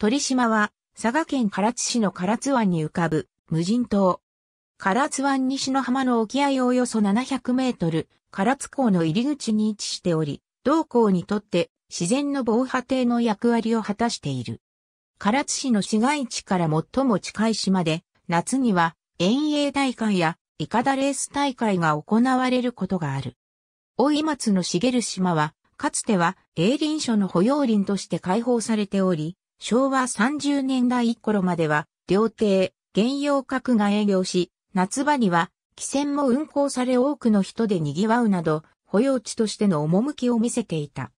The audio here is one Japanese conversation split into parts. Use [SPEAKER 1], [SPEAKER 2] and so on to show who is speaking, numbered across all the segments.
[SPEAKER 1] 鳥島は、佐賀県
[SPEAKER 2] 唐津市の唐津湾に浮かぶ、無人島。唐津湾西の浜の沖合およそ700メートル、唐津港の入り口に位置しており、同港にとって自然の防波堤の役割を果たしている。唐津市の市街地から最も近い島で、夏には遠泳大会やイカダレース大会が行われることがある。大井松の茂る島は、かつては営林所の保養林として開放されており、昭和30年代頃までは、料亭、原用閣が営業し、夏場には、汽船も運行され多くの人で賑わうなど、保養地としての趣を見せていた。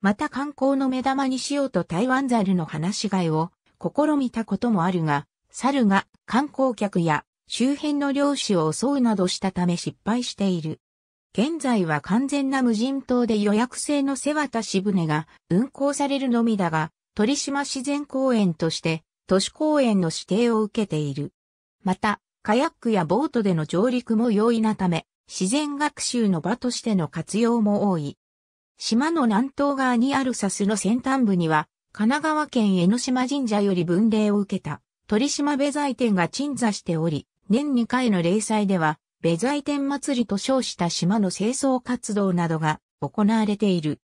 [SPEAKER 2] また観光の目玉にしようと台湾猿の放し飼いを試みたこともあるが、猿が観光客や周辺の漁師を襲うなどしたため失敗している。現在は完全な無人島で予約制の瀬渡し船が運航されるのみだが、鳥島自然公園として都市公園の指定を受けている。また、カヤックやボートでの上陸も容易なため、自然学習の場としての活用も多い。島の南東側にあるサスの先端部には、神奈川県江ノ島神社より分霊を受けた鳥島ベ財店が鎮座しており、年2回の例祭では、ベ財店祭りと称した島の清掃活動などが行われている。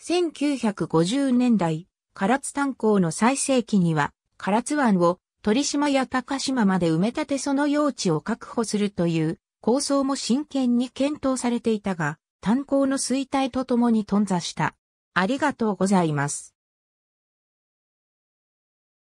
[SPEAKER 2] 1950年代、唐津炭鉱の最盛期には、唐津湾を鳥島や高島まで埋め立てその用地を確保するという構想も真剣に検討されていたが、炭鉱の衰退とともに頓挫した。
[SPEAKER 1] ありがとうございます。